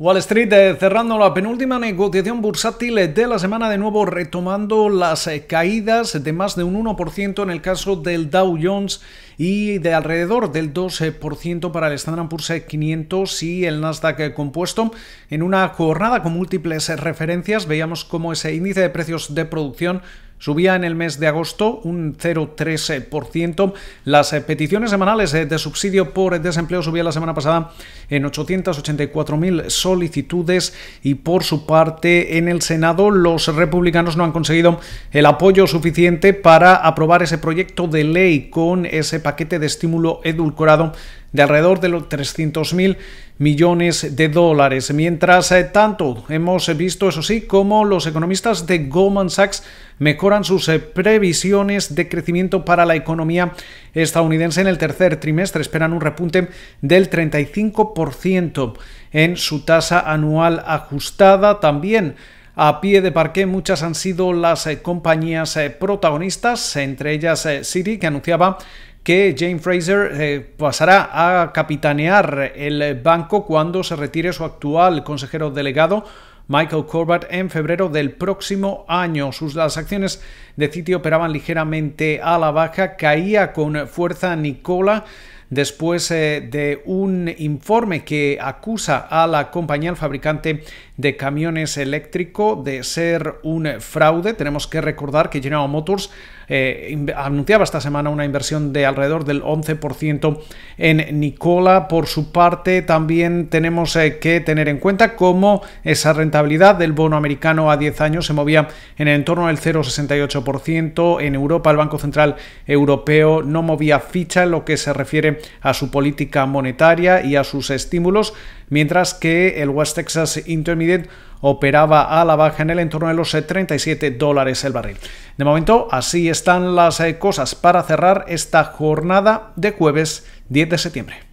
Wall Street eh, cerrando la penúltima negociación bursátil eh, de la semana, de nuevo retomando las eh, caídas de más de un 1% en el caso del Dow Jones y de alrededor del 12% para el Standard Poor's 500 y el Nasdaq compuesto. En una jornada con múltiples referencias veíamos cómo ese índice de precios de producción Subía en el mes de agosto un 0,13%. Las eh, peticiones semanales eh, de subsidio por desempleo subían la semana pasada en 884.000 solicitudes y por su parte en el Senado los republicanos no han conseguido el apoyo suficiente para aprobar ese proyecto de ley con ese paquete de estímulo edulcorado de alrededor de los 300 mil millones de dólares. Mientras eh, tanto, hemos visto, eso sí, cómo los economistas de Goldman Sachs mejoran sus eh, previsiones de crecimiento para la economía estadounidense en el tercer trimestre. Esperan un repunte del 35% en su tasa anual ajustada. También a pie de parque muchas han sido las eh, compañías protagonistas, entre ellas Siri, que anunciaba que Jane Fraser eh, pasará a capitanear el banco cuando se retire su actual consejero delegado. Michael Corbett en febrero del próximo año. Sus las acciones de Citi operaban ligeramente a la baja, caía con fuerza Nicola después eh, de un informe que acusa a la compañía, al fabricante de camiones eléctrico, de ser un fraude. Tenemos que recordar que General Motors eh, anunciaba esta semana una inversión de alrededor del 11% en Nicola. Por su parte, también tenemos eh, que tener en cuenta cómo esa rentabilidad del bono americano a 10 años se movía en el entorno del 0,68%. En Europa, el Banco Central Europeo no movía ficha en lo que se refiere a su política monetaria y a sus estímulos, mientras que el West Texas Intermediate operaba a la baja en el entorno de los 37 eh, dólares el barril. De momento, así están las eh, cosas para cerrar esta jornada de jueves 10 de septiembre.